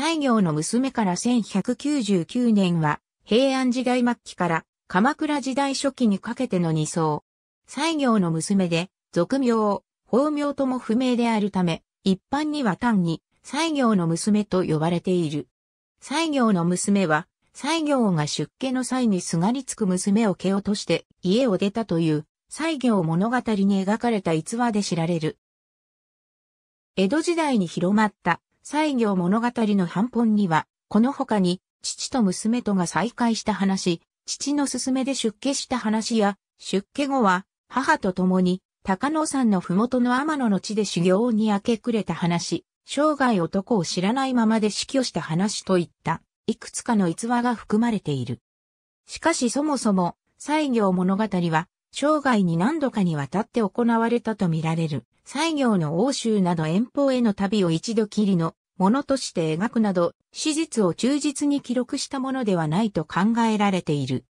西行の娘から1199年は、平安時代末期から鎌倉時代初期にかけての二層。西行の娘で、俗名、法名とも不明であるため、一般には単に、西行の娘と呼ばれている。西行の娘は、西行が出家の際にすがりつく娘を蹴落として家を出たという、西行物語に描かれた逸話で知られる。江戸時代に広まった西行物語の半本には、この他に、父と娘とが再会した話、父の勧めで出家した話や、出家後は、母と共に、高野山の麓の天野の地で修行に明け暮れた話、生涯男を知らないままで死去した話といった、いくつかの逸話が含まれている。しかしそもそも、西行物語は、生涯に何度かにわたって行われたとみられる、西行の欧州など遠方への旅を一度きりのものとして描くなど、史実を忠実に記録したものではないと考えられている。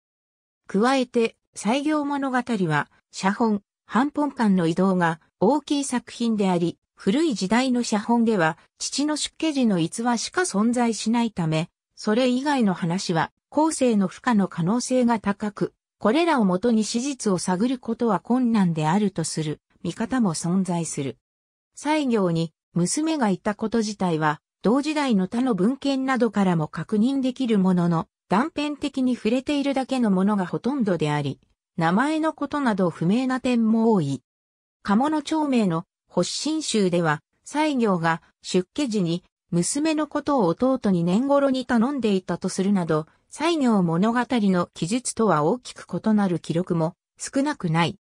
加えて、西行物語は、写本、半本間の移動が大きい作品であり、古い時代の写本では、父の出家時の逸話しか存在しないため、それ以外の話は、後世の負荷の可能性が高く、これらをもとに史実を探ることは困難であるとする見方も存在する。西行に娘がいたこと自体は、同時代の他の文献などからも確認できるものの、断片的に触れているだけのものがほとんどであり、名前のことなど不明な点も多い。鴨の町名の発信集では、西行が出家時に娘のことを弟に年頃に頼んでいたとするなど、西行物語の記述とは大きく異なる記録も少なくない。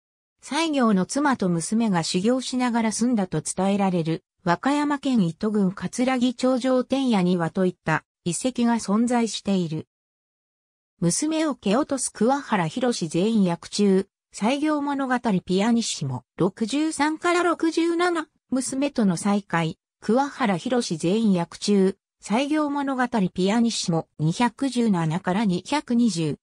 西行の妻と娘が修行しながら住んだと伝えられる和歌山県糸郡葛城頂上天野にはといった遺跡が存在している。娘を蹴落とす桑原博士全員役中、西行物語ピアニッシモ63から67、娘との再会、桑原博士全員役中、西行物語ピアニッシモ217から222、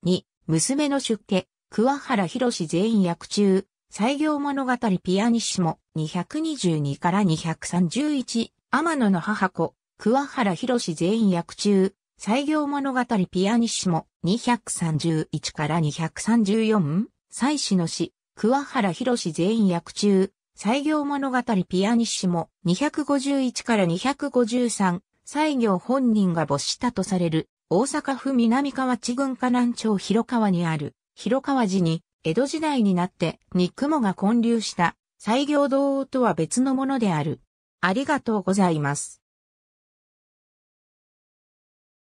娘の出家、桑原博士全員役中、西行物語ピアニッシモ222から231、天野の母子、桑原博士全員役中、西行物語ピアニッシモ231から234、妻子の死、桑原博士全員役中、西行物語ピアニッシモ251から253、西行本人が没したとされる、大阪府南河内郡河南町広川にある、広川寺に、江戸時代になって、に雲が混流した、西行堂とは別のものである。ありがとうございます。